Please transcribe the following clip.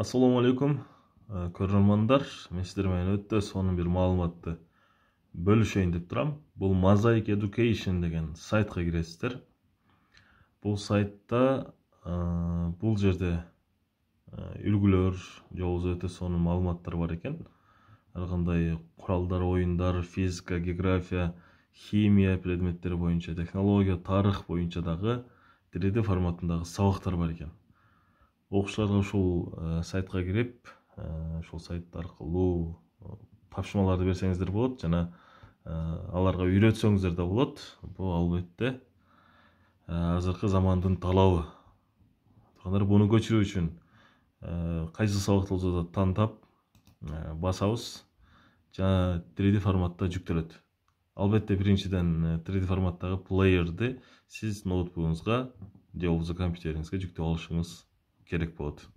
Ассаламу алейкум ә, э, көрермандар мен сіздермен өтті соның бір мағлұматты бөлісейін деп тұрам. бұл мозаик education деген сайтқа кіресіздер бұл сайтта э, бұл жерде э, үлгілер же өте соның мағлұматтар бар екен әрқандай құралдар ойындар физика география химия предметтері бойынша технология тарық бойынша дағы 3D форматындағы сабақтар бар екен оқушылардың ә, сайтқа кіріп сол сайт арқылы тапшырмаларды берсеңіздер болады жаңа аларға үйретсеңіздер де болады бұл албетте азыркы замандын талабы андыр буну көчүрүү үчүн кайсы болсо да тандап басабыз жана 3D форматта жүктөлөт албетте биринчиден 3D форматтагы плеерди сиз ноутбугуңузга же болбосо компьютериңизге жүктөп алышыңыз Kiddikpot